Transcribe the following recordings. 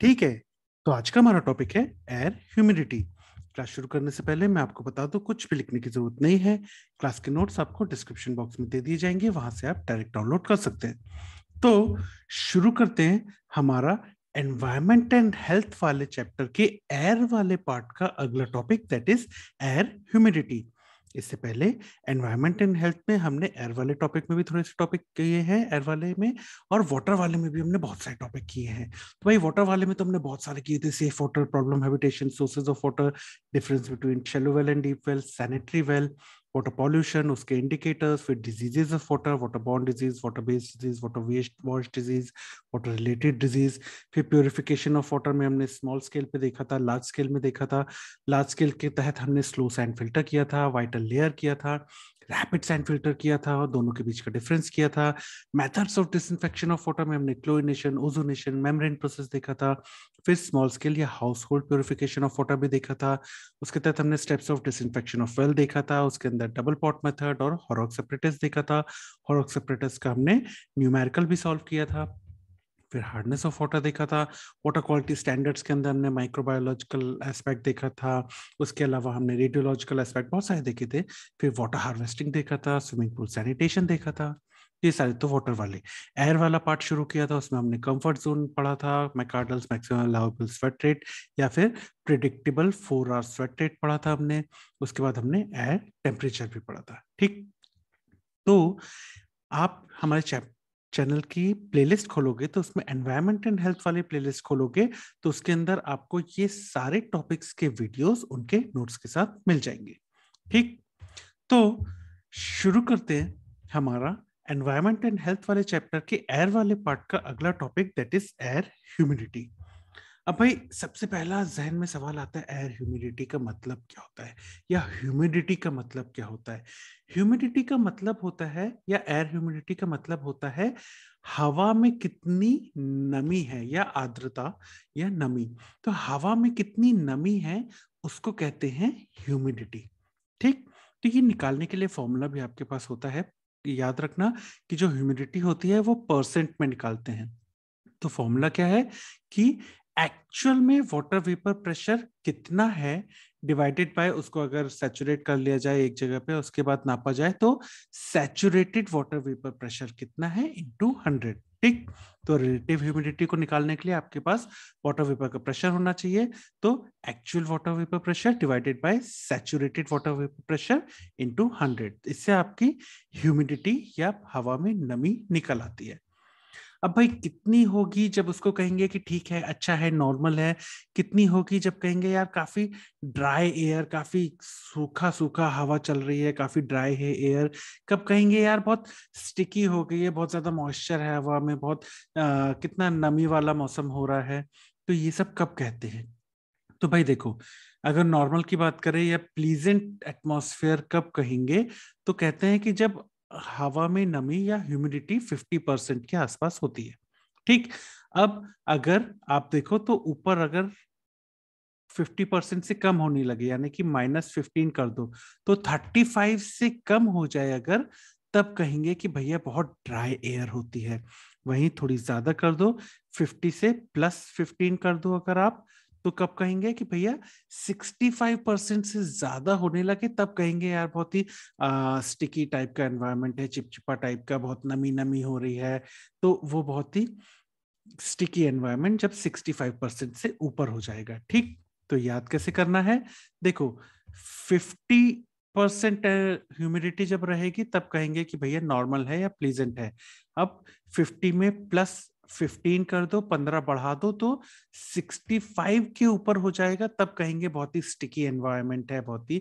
ठीक है तो आज का हमारा टॉपिक है एयर ह्यूमिडिटी क्लास शुरू करने से पहले मैं आपको बता दूं कुछ भी लिखने की जरूरत नहीं है क्लास के नोट्स आपको डिस्क्रिप्शन बॉक्स में दे दिए जाएंगे वहां से आप डायरेक्ट डाउनलोड कर सकते हैं तो शुरू करते हैं हमारा एनवायरमेंट एंड हेल्थ वाले चैप्टर के एयर वाले पार्ट का अगला topic that is air humidity इससे पहले एनवायरमेंट एंड हेल्थ में हमने एयर वाले टॉपिक में भी थोड़े से टॉपिक किए हैं एयर वाले में और वाटर वाले में भी हमने बहुत सारे टॉपिक किए हैं तो भाई वाटर वाले में तो हमने बहुत सारे किए थे safe water problem habitation sources of water difference between shallow well and deep well sanitary well water pollution, उसके indicators, फिर diseases of water, water borne disease, water based disease, water waste wash disease, water related disease, फिर purification of water में हमने small scale पे देखा था, large scale में देखा था, large scale के तहत हमने slow sand filter किया था, vital layer किया था, रैपिड सैंड फिल्टर किया था और दोनों के बीच का डिफरेंस किया था methods of disinfection of water में हमने क्लोरिनेशन ओजोनेशन मेम्ब्रेन प्रोसेस देखा था फिर स्मॉल स्केल या household purification of water भी देखा था उसके तहत हमने steps of disinfection of well देखा था उसके अंदर डबल पॉट मेथड और हॉरोक्सेपरेटस देखा था हॉरोक्सेपरेटस का हमने न्यूमेरिकल भी सॉल्व किया था फिर हार्डनेस ऑफ वाटर देखा था वाटर क्वालिटी स्टैंडर्ड्स के अंदर हमने माइक्रोबायोलॉजिकल एस्पेक्ट देखा था उसके अलावा हमने रेडियोलॉजिकल एस्पेक्ट बहुत सारे देखे थे फिर वाटर हार्वेस्टिंग देखा था स्विमिंग पूल सैनिटेशन देखा था ये सारे तो वाटर वाले एयर वाला पार्ट शुरू किया था उसमें हमने कंफर्ट जोन पढ़ा था McArdle's maximum allowable sweat rate या फिर predictable four hour sweat rate पढ़ा था हमने उसके बाद हमने एयर टेम्परेचर भी पढ़ा था ठीक तो आप हमारे चैप्टर चैनल की प्लेलिस्ट खोलोगे तो उसमें एनवायरमेंट एंड हेल्थ वाले प्लेलिस्ट खोलोगे तो उसके अंदर आपको ये सारे टॉपिक्स के वीडियोस उनके नोट्स के साथ मिल जाएंगे ठीक तो शुरू करते हैं हमारा एनवायरमेंट एंड हेल्थ वाले चैप्टर के एयर वाले पार्ट का अगला topic that is air humidity अब भाई सबसे पहला जहन में सवाल आता है एयर ह्यूमिडिटी का मतलब क्या होता है या ह्यूमिडिटी का मतलब क्या होता है ह्यूमिडिटी का मतलब होता है या एयर ह्यूमिडिटी का मतलब होता है हवा में कितनी नमी है या आर्द्रता या नमी तो हवा में कितनी नमी है उसको कहते हैं ह्यूमिडिटी ठीक तो ये निकालने के लिए फॉर्मूला भी आपके पास होता है याद रखना कि जो ह्यूमिडिटी होती है वो परसेंट में निकालते हैं तो फॉर्मूला क्या है कि एक्चुअल में वाटर वेपर प्रेशर कितना है डिवाइडेड बाय उसको अगर सेचुरेट कर लिया जाए एक जगह पे उसके बाद नापा जाए तो सैचुरेटेड वाटर वेपर प्रेशर कितना है इनटू हंड्रेड ठीक तो रिलेटिव ह्यूमिडिटी को निकालने के लिए आपके पास वाटर वेपर का प्रेशर होना चाहिए तो actual water vapour pressure divided by saturated water vapour pressure into hundred इससे आपकी ह्यूमिडिटी या हवा में नमी निकल आती है अब भाई कितनी होगी जब उसको कहेंगे कि ठीक है अच्छा है नॉर्मल है कितनी होगी जब कहेंगे यार काफी ड्राई एयर काफी सूखा सूखा हवा चल रही है काफी ड्राई है एयर कब कहेंगे यार बहुत स्टिकी हो गई है बहुत ज्यादा मॉइस्चर है हवा में बहुत आ, कितना नमी वाला मौसम हो रहा है तो ये सब कब कहते हैं तो भाई देखो अगर नॉर्मल की बात करें या प्लीजेंट एटमॉस्फेयर कब कहेंगे तो कहते हैं कि जब हवा में नमी या ह्यूमिडिटी 50 परसेंट के आसपास होती है ठीक अब अगर आप देखो तो ऊपर अगर 50 परसेंट से कम होने लगे यानी कि माइनस फिफ्टीन कर दो तो 35 से कम हो जाए अगर तब कहेंगे कि भैया बहुत ड्राई एयर होती है वहीं थोड़ी ज्यादा कर दो 50 से प्लस 15 कर दो अगर आप तो कब कहेंगे कि भैया 65 परसेंट से ज्यादा होने लगे तब कहेंगे यार बहुत ही स्टिकी टाइप का एनवायरनमेंट है चिपचिपा टाइप का बहुत नमी नमी हो रही है तो वो बहुत ही स्टिकी एनवायरनमेंट जब 65 परसेंट से ऊपर हो जाएगा ठीक तो याद कैसे करना है देखो 50 परसेंट ह्यूमिडिटी जब रहेगी तब कहेंगे कि भैया नॉर्मल है या प्लीजेंट है अब 50 में प्लस फिफ्टीन कर दो पंद्रह बढ़ा दो तो सिक्सटी फाइव के ऊपर हो जाएगा तब कहेंगे बहुत ही स्टिकी एनवायरनमेंट है बहुत ही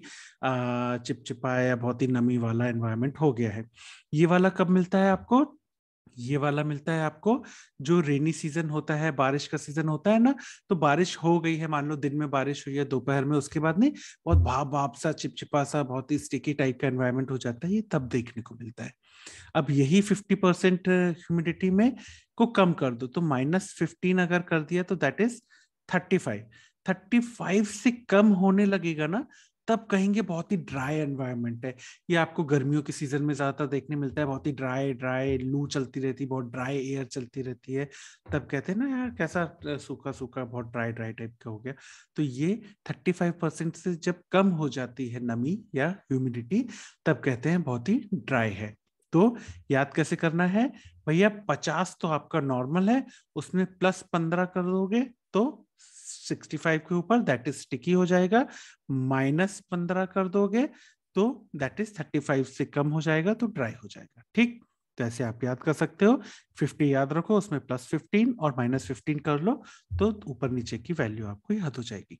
चिपचिपा या बहुत ही नमी वाला एनवायरनमेंट हो गया है ये वाला कब मिलता है आपको ये वाला मिलता है आपको जो रेनी सीजन होता है बारिश का सीजन होता है ना तो बारिश हो गई है मान लो दिन में बारिश हुई है दोपहर में उसके बाद नहीं बहुत भाप भाप सा चिपचिपा सा बहुत ही स्टिकी टाइप का एनवायरमेंट हो जाता है ये तब देखने को मिलता है अब यही फिफ्टी परसेंट ह्यूमिडिटी में को कम कर दो तो माइनस फिफ्टीन अगर कर दिया तो that is thirty five thirty five से कम होने लगेगा ना तब कहेंगे बहुत ही ड्राई एनवायरनमेंट है ये आपको गर्मियों के सीजन में ज्यादातर देखने मिलता है बहुत ही ड्राई ड्राई लू चलती रहती है बहुत ड्राई एयर चलती रहती है तब कहते हैं ना यार कैसा सूखा सूखा बहुत ड्राई ड्राई टाइप का हो गया तो ये थर्टी फाइव परसेंट से जब कम हो जाती है नमी या ह्यूमिडिटी तब कहते हैं बहुत ही ड्राई है तो याद कैसे करना है भैया पचास तो आपका नॉर्मल है उसमें प्लस पंद्रह कर दोगे तो 65 के ऊपर दैट इज स्टिकी हो जाएगा माइनस पंद्रह कर दोगे तो दैट इज 35 से कम हो जाएगा तो ड्राई हो जाएगा ठीक तो ऐसे आप याद कर सकते हो 50 याद रखो उसमें प्लस 15 और माइनस 15 कर लो तो ऊपर नीचे की वैल्यू आपको याद हो जाएगी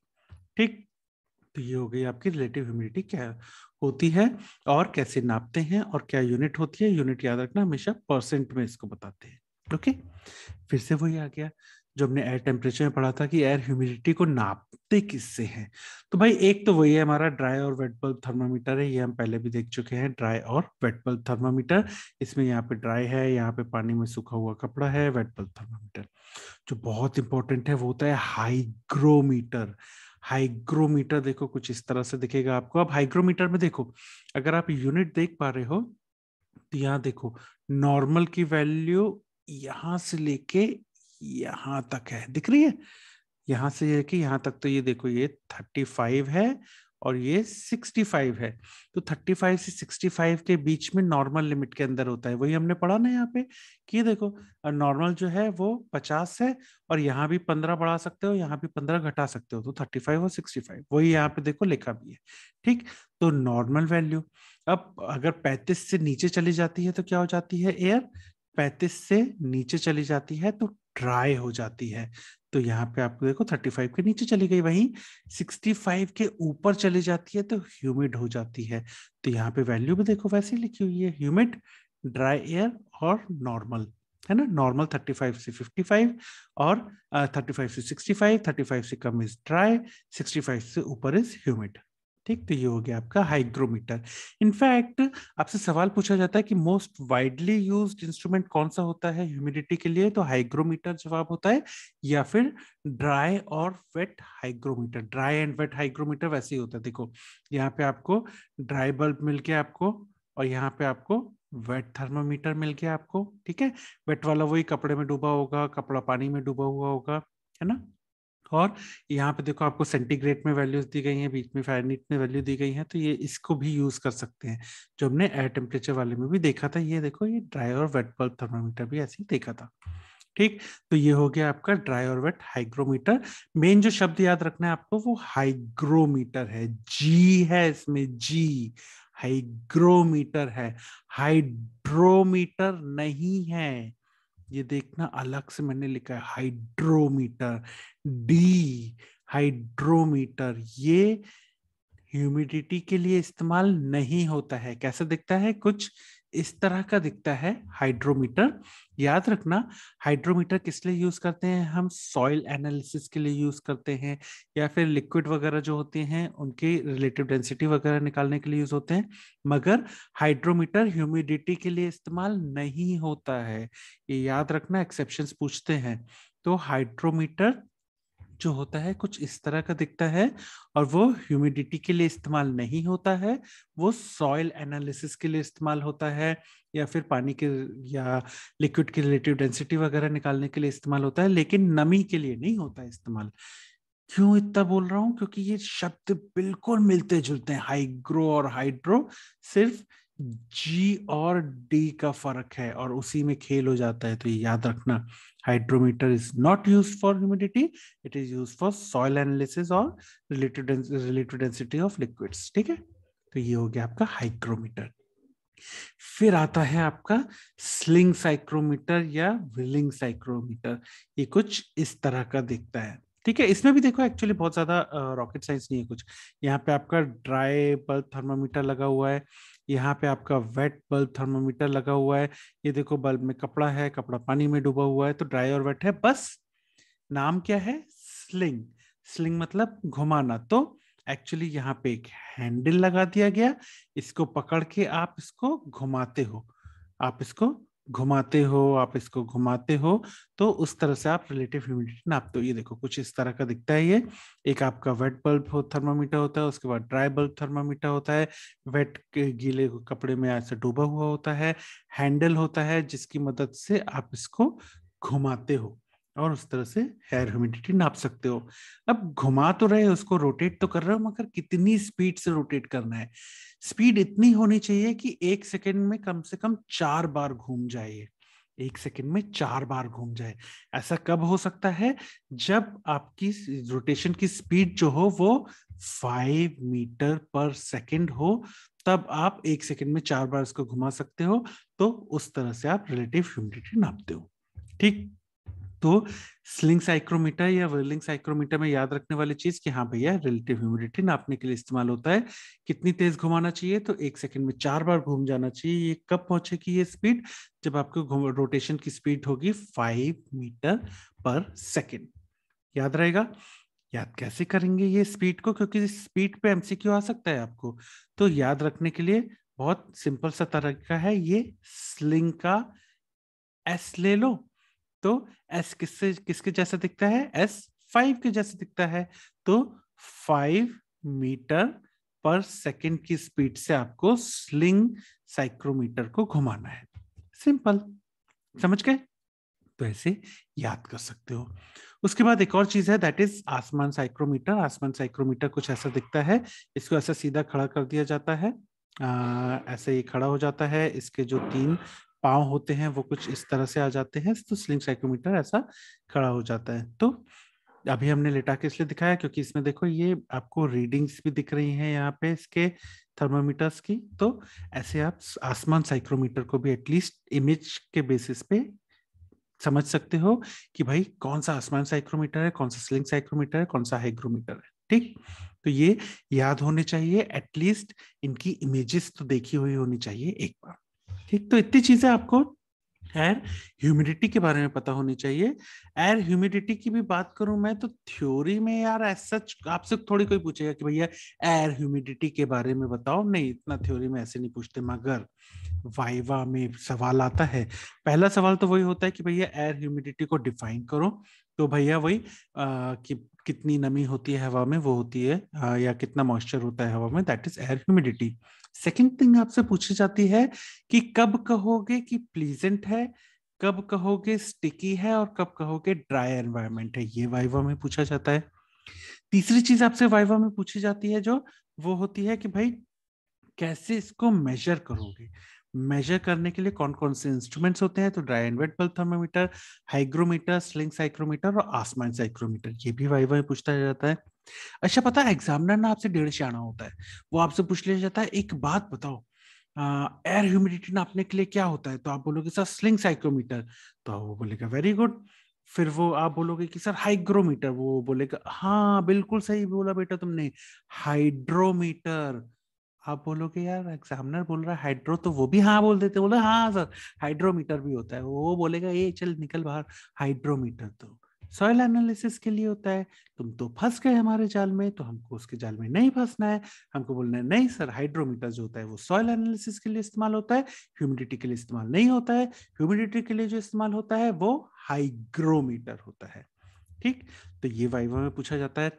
ठीक तो ये हो गई आपकी रिलेटिव ह्यूमिडिटी क्या होती है और कैसे नापते हैं और क्या यूनिट होती है यूनिट याद रखना हमेशा परसेंट में इसको बताते हैं ओके फिर से वही आ गया जो हमने एयर टेम्परेचर में पढ़ा था कि एयर ह्यूमिडिटी को नापते किससे हैं तो भाई एक तो वही है हमारा ड्राई और वेट बल्ब थर्मामीटर है ये हम पहले भी देख चुके हैं ड्राई और वेट बल्ब थर्मामीटर इसमें यहाँ पे ड्राई है यहाँ पे पानी में सूखा हुआ कपड़ा है वेट बल्ब थर्मामीटर जो बहुत इंपॉर्टेंट है वो होता है हाइग्रोमीटर हाइग्रोमीटर देखो कुछ इस तरह से दिखेगा आपको अब हाइग्रोमीटर में देखो अगर आप यूनिट देख पा रहे हो तो यहाँ देखो नॉर्मल की वैल्यू यहां से लेके यहाँ तक है दिख रही है यहां से यह कि यहाँ तक तो ये देखो ये थर्टी फाइव है और ये सिक्सटी फाइव है तो थर्टी फाइव से सिक्सटी फाइव के बीच में नॉर्मल लिमिट के अंदर होता है वही हमने पढ़ा ना यहाँ पे कि देखो नॉर्मल जो है वो पचास है और यहाँ भी पंद्रह बढ़ा सकते हो यहाँ भी पंद्रह घटा सकते हो तो थर्टी फाइव और सिक्सटी फाइव वही यहाँ पे देखो लिखा भी है ठीक तो नॉर्मल वैल्यू अब अगर पैंतीस से नीचे चली जाती है तो क्या हो जाती है एयर पैंतीस से नीचे चली जाती है तो ड्राई हो जाती है तो यहाँ पे आपको देखो 35 के नीचे चली गई वहीं 65 के ऊपर चली जाती है तो ह्यूमिड हो जाती है तो यहाँ पे वैल्यू भी देखो वैसे लिखी हुई है ह्यूमिड ड्राई एयर और नॉर्मल है ना नॉर्मल 35 से 55 और uh, 35 से 65 35 से कम इज ड्राई 65 से ऊपर इज ह्यूमिड ठीक तो ये हो गया आपका हाइग्रोमीटर इनफैक्ट आपसे सवाल पूछा जाता है कि मोस्ट वाइडली यूज इंस्ट्रूमेंट कौन सा होता है ह्यूमिडिटी के लिए तो हाइग्रोमीटर जवाब होता है या फिर ड्राई और wet hygrometer dry and wet hygrometer वैसे ही होता है देखो यहाँ पे आपको ड्राई बल्ब मिल गया आपको और यहाँ पे आपको वेट थर्मोमीटर मिल गया आपको ठीक है वेट वाला वही कपड़े में डूबा होगा कपड़ा पानी में डूबा हुआ होगा है ना और यहाँ पे देखो आपको सेंटीग्रेड में वैल्यूज दी गई हैं बीच में फाइनिट में वैल्यू दी गई है तो ये इसको भी यूज कर सकते हैं जो हमने एयर टेम्परेचर वाले में भी देखा था ये देखो ये ड्राई और वेट बल्ब थर्मामीटर भी ऐसे ही देखा था ठीक तो ये हो गया आपका ड्राई और वेट हाइग्रोमीटर मेन जो शब्द याद रखना है आपको वो हाइग्रोमीटर है जी है इसमें जी हाइग्रोमीटर है हाइड्रोमीटर नहीं है ये देखना अलग से मैंने लिखा है हाइड्रोमीटर डी हाइड्रोमीटर ये ह्यूमिडिटी के लिए इस्तेमाल नहीं होता है कैसा दिखता है कुछ इस तरह का दिखता है हाइड्रोमीटर याद रखना हाइड्रोमीटर किस लिए यूज करते हैं हम सॉइल एनालिसिस के लिए यूज करते हैं या फिर लिक्विड वगैरह जो होते हैं उनके रिलेटिव डेंसिटी वगैरह निकालने के लिए यूज होते हैं मगर हाइड्रोमीटर ह्यूमिडिटी के लिए इस्तेमाल नहीं होता है ये याद रखना एक्सेप्शन पूछते हैं तो हाइड्रोमीटर जो होता है कुछ इस तरह का दिखता है और वो ह्यूमिडिटी के लिए इस्तेमाल नहीं होता है वो सॉइल एनालिसिस के लिए इस्तेमाल होता है या फिर पानी के या लिक्विड के रिलेटिव डेंसिटी वगैरह निकालने के लिए इस्तेमाल होता है लेकिन नमी के लिए नहीं होता है इस्तेमाल क्यों इतना बोल रहा हूँ क्योंकि ये शब्द बिल्कुल मिलते जुलते हैं हाइग्रो और हाइड्रो सिर्फ जी और डी का फर्क है और उसी में खेल हो जाता है तो ये याद रखना Hydrometer is not used for humidity. It is used for soil analysis और related related density of liquids. ठीक है तो ये हो गया आपका हाइक्रोमीटर फिर आता है आपका स्लिंग साइक्रोमीटर या विलिंग साइक्रोमीटर ये कुछ इस तरह का दिखता है ठीक है इसमें भी देखो एक्चुअली बहुत ज्यादा रॉकेट साइंस नहीं है कुछ यहाँ पे आपका ड्राई बल्ब थर्मामीटर लगा हुआ है यहाँ पे आपका वेट बल्ब थर्मोमीटर लगा हुआ है ये देखो बल्ब में कपड़ा है कपड़ा पानी में डूबा हुआ है तो ड्राई और वेट है बस नाम क्या है स्लिंग स्लिंग मतलब घुमाना तो एक्चुअली यहाँ पे एक हैंडल लगा दिया गया इसको पकड़ के आप इसको घुमाते हो आप इसको घुमाते हो आप इसको घुमाते हो तो उस तरह से आप रिलेटिव ह्यूमिडिटी नापते हो ये देखो कुछ इस तरह का दिखता है ये एक आपका वेट बल्ब हो थर्मामीटर होता है उसके बाद ड्राई बल्ब थर्मामीटर होता है वेट गीले कपड़े में ऐसे डूबा हुआ होता है हैंडल होता है जिसकी मदद से आप इसको घुमाते हो और उस तरह से हेयर ह्यूमिडिटी नाप सकते हो अब घुमा तो रहे उसको रोटेट तो कर रहे हो मगर कितनी स्पीड से रोटेट करना है स्पीड इतनी होनी चाहिए कि एक सेकेंड में कम से कम चार बार घूम जाइए एक सेकेंड में चार बार घूम जाए ऐसा कब हो सकता है जब आपकी रोटेशन की स्पीड जो हो वो फाइव मीटर पर सेकेंड हो तब आप एक सेकेंड में चार बार इसको घुमा सकते हो तो उस तरह से आप रिलेटिव ह्यूमिडिटी नापते हो ठीक तो स्लिंग साइक्रोमीटर या वर्लिंग साइक्रोमीटर में याद रखने वाली चीज कि हाँ भैया रिलेटिव ह्यूमिडिटी नापने के लिए इस्तेमाल होता है कितनी तेज घुमाना चाहिए तो एक सेकंड में चार बार घूम जाना चाहिए ये कब पहुंचेगी ये स्पीड जब आपको रोटेशन की स्पीड होगी फाइव मीटर पर सेकेंड याद रहेगा याद कैसे करेंगे ये स्पीड को क्योंकि स्पीड पे एमसीक्यू आ सकता है आपको तो याद रखने के लिए बहुत सिंपल सा तरीका है ये स्लिंग का एस ले लो तो एस किससे किसके जैसा दिखता है एस फाइव के जैसा दिखता है तो फाइव मीटर पर सेकंड की स्पीड से आपको स्लिंग साइक्रोमीटर को घुमाना है सिंपल समझ गए तो ऐसे याद कर सकते हो उसके बाद एक और चीज है that is Assmann psychrometer Assmann psychrometer कुछ ऐसा दिखता है इसको ऐसा सीधा खड़ा कर दिया जाता है आ, ऐसे ये खड़ा हो जाता है इसके जो तीन पाँव होते हैं वो कुछ इस तरह से आ जाते हैं तो स्लिंग साइकोमीटर ऐसा खड़ा हो जाता है तो अभी हमने लेटा के इसलिए दिखाया क्योंकि इसमें देखो ये आपको रीडिंग्स भी दिख रही हैं यहाँ पे इसके थर्मामीटर्स की तो ऐसे आप आसमान साइक्रोमीटर को भी एटलीस्ट इमेज के बेसिस पे समझ सकते हो कि भाई कौन सा आसमान साइक्रोमीटर है कौन सा स्लिंग साइक्रोमीटर है कौन सा हाइग्रोमीटर है ठीक तो ये याद होने चाहिए एटलीस्ट इनकी इमेजेस तो देखी हुई होनी चाहिए एक बार ठीक तो इतनी चीजें आपको एयर ह्यूमिडिटी के बारे में पता होनी चाहिए एयर ह्यूमिडिटी की भी बात करूं मैं तो थ्योरी में यार सच आपसे थोड़ी कोई पूछेगा कि भैया एयर ह्यूमिडिटी के बारे में बताओ नहीं इतना थ्योरी में ऐसे नहीं पूछते मगर वाइवा में सवाल आता है पहला सवाल तो वही होता है कि भैया एयर ह्यूमिडिटी को डिफाइन करो तो भैया वही आ, कि कितनी नमी होती है हवा में वो होती है आ, या कितना मॉइस्चर होता है हवा में that is air humidity second thing आपसे पूछी जाती है कि कब कहोगे कि प्लीजेंट है कब कहोगे स्टिकी है और कब कहोगे ड्राई एनवायरमेंट है ये वाइवा में पूछा जाता है तीसरी चीज आपसे वाइवा में पूछी जाती है जो वो होती है कि भाई कैसे इसको मेजर करोगे मेजर करने के लिए कौन कौन से इंस्ट्रूमेंट्स होते हैं तो dry and wet bulb thermometer hygrometer sling psychrometer और आसमान साइक्रोमीटर ये भी वाई वाई पूछता जाता है अच्छा पता है एग्जामिनर ना आपसे डेढ़ आना होता है वो आपसे पूछ लिया जाता है एक बात बताओ एयर ह्यूमिडिटी नापने के लिए क्या होता है तो आप बोलोगे सर स्लिंग साइक्रोमीटर तो वो बोलेगा वेरी गुड फिर वो आप बोलोगे कि सर हाइग्रोमीटर वो बोलेगा हाँ बिल्कुल सही बोला बेटा तुमने हाइड्रोमीटर आप बोलोगे यार एग्जामिनर बोल रहा है हाइड्रो तो वो भी हाँ बोल देते बोले हाँ सर हाइड्रोमीटर भी होता है वो बोलेगा ये चल निकल बाहर हाइड्रोमीटर तो सॉइल एनालिसिस के लिए होता है तुम तो फंस गए हमारे जाल में तो हमको उसके जाल में नहीं फंसना है हमको बोलना है नहीं सर हाइड्रोमीटर जो होता है वो सॉइल एनालिसिस के लिए इस्तेमाल होता है ह्यूमिडिटी के लिए इस्तेमाल नहीं होता है ह्यूमिडिटी के लिए जो इस्तेमाल होता है वो हाइग्रोमीटर होता है ठीक तो ये वाइवा में पूछा जाता है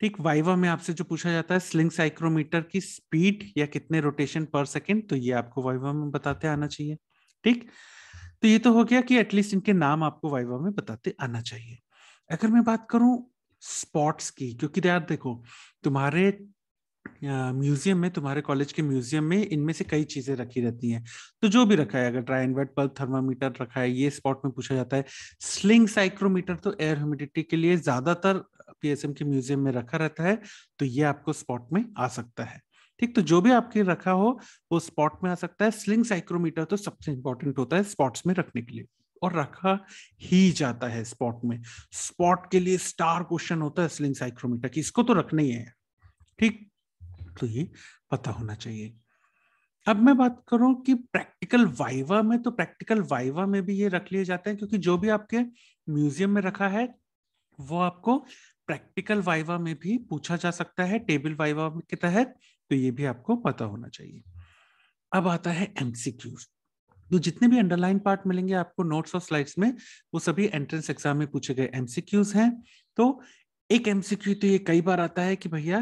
ठीक वाइवा में आपसे जो पूछा जाता है स्लिंग साइक्रोमीटर की स्पीड या कितने रोटेशन पर सेकेंड तो ये आपको वाइवा में बताते आना चाहिए ठीक तो ये तो हो गया कि एटलीस्ट इनके नाम आपको वाइवा में बताते आना चाहिए अगर मैं बात करूं स्पॉट्स की क्योंकि यार देखो तुम्हारे म्यूजियम में तुम्हारे कॉलेज के म्यूजियम में इनमें से कई चीजें रखी रहती हैं तो जो भी रखा है अगर ड्राई इन्वर्ट पर थर्मामीटर रखा है ये स्पॉट में पूछा जाता है स्लिंग साइक्रोमीटर तो एयर ह्यूमिडिटी के लिए ज्यादातर पीएसएम के म्यूजियम में रखा रहता है तो ये आपको स्पॉट में आ सकता है ठीक तो जो भी आपके रखा हो वो स्पॉट में आ सकता है स्लिंग साइक्रोमीटर तो सबसे इंपॉर्टेंट होता है स्पॉट्स में रखने के लिए और रखा ही जाता है स्पॉट में स्पॉट के लिए स्टार क्वेश्चन होता है स्लिंग साइक्रोमीटर की इसको तो रखना ही है ठीक तो ये पता होना चाहिए अब मैं बात करूं कि प्रैक्टिकल वाइवा में तो प्रैक्टिकल वाइवा में भी ये रख लिए जाते हैं क्योंकि जो भी आपके म्यूजियम में रखा है वो आपको प्रैक्टिकल वाइवा में भी पूछा जा सकता है टेबल वाइवा के तहत तो ये भी आपको पता होना चाहिए अब आता है एमसीक्यूज तो जितने भी अंडरलाइन पार्ट मिलेंगे आपको नोट्स और स्लाइड्स में वो सभी एंट्रेंस एग्जाम में पूछे गए एमसीक्यूज हैं तो एक एमसीक्यू तो ये कई बार आता है कि भैया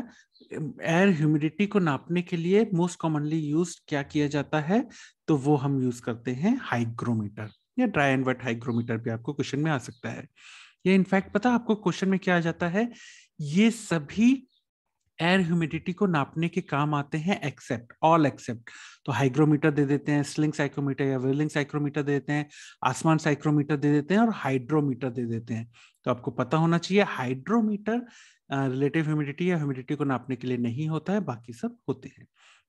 एयर ह्यूमिडिटी को नापने के लिए मोस्ट कॉमनली यूज क्या किया जाता है तो वो हम यूज करते हैं हाइग्रोमीटर या ड्राई एंड वेट हाइग्रोमीटर भी आपको क्वेश्चन में आ सकता है ये इनफैक्ट पता आपको क्वेश्चन में क्या आ जाता है ये सभी एयर ह्यूमिडिटी को नापने के काम आते हैं एक्सेप्ट ऑल एक्सेप्ट तो हाइग्रोमीटर दे देते हैं स्लिंग साइक्रोमीटर या वेलिंग साइक्रोमीटर दे देते हैं आसमान साइक्रोमीटर दे देते हैं और हाइड्रोमीटर दे देते हैं तो आपको पता होना चाहिए हाइड्रोमीटर रिलेटिव ह्यूमिडिटी या ह्यूमिडिटी को नापने के लिए नहीं होता है बाकी सब होते हैं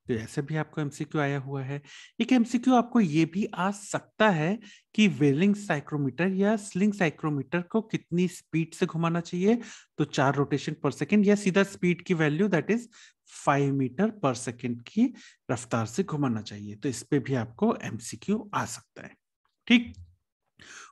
तो ऐसे भी आपको एमसीक्यू आया हुआ है एक एमसीक्यू आपको ये भी आ सकता है कि वेलिंग साइक्रोमीटर या स्लिंग साइक्रोमीटर को कितनी स्पीड से घुमाना चाहिए तो चार रोटेशन पर सेकेंड या सीधा स्पीड की value that is five metre per second की रफ्तार से घुमाना चाहिए तो इस पे भी आपको एमसीक्यू आ सकता है ठीक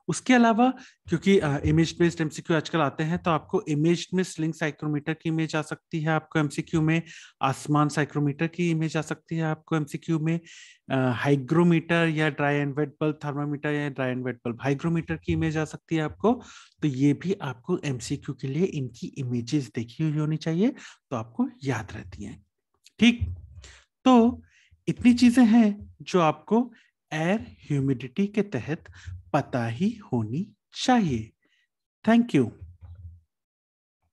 उसके अलावा क्योंकि इमेज बेस्ड एमसीक्यू आजकल आते हैं तो आपको इमेज में स्लिंग साइक्रोमीटर की इमेज आ सकती है आपको एमसीक्यू में आसमान साइक्रोमीटर की इमेज आ सकती है आपको एमसीक्यू में हाइग्रोमीटर या dry and wet bulb thermometer या dry and wet bulb hygrometer की इमेज आ सकती है आपको तो ये भी आपको एमसीक्यू के लिए इनकी इमेजेस देखी हुई होनी चाहिए तो आपको याद रहती है ठीक तो इतनी चीजें हैं जो आपको एयर ह्यूमिडिटी के तहत पता ही होनी चाहिए थैंक यू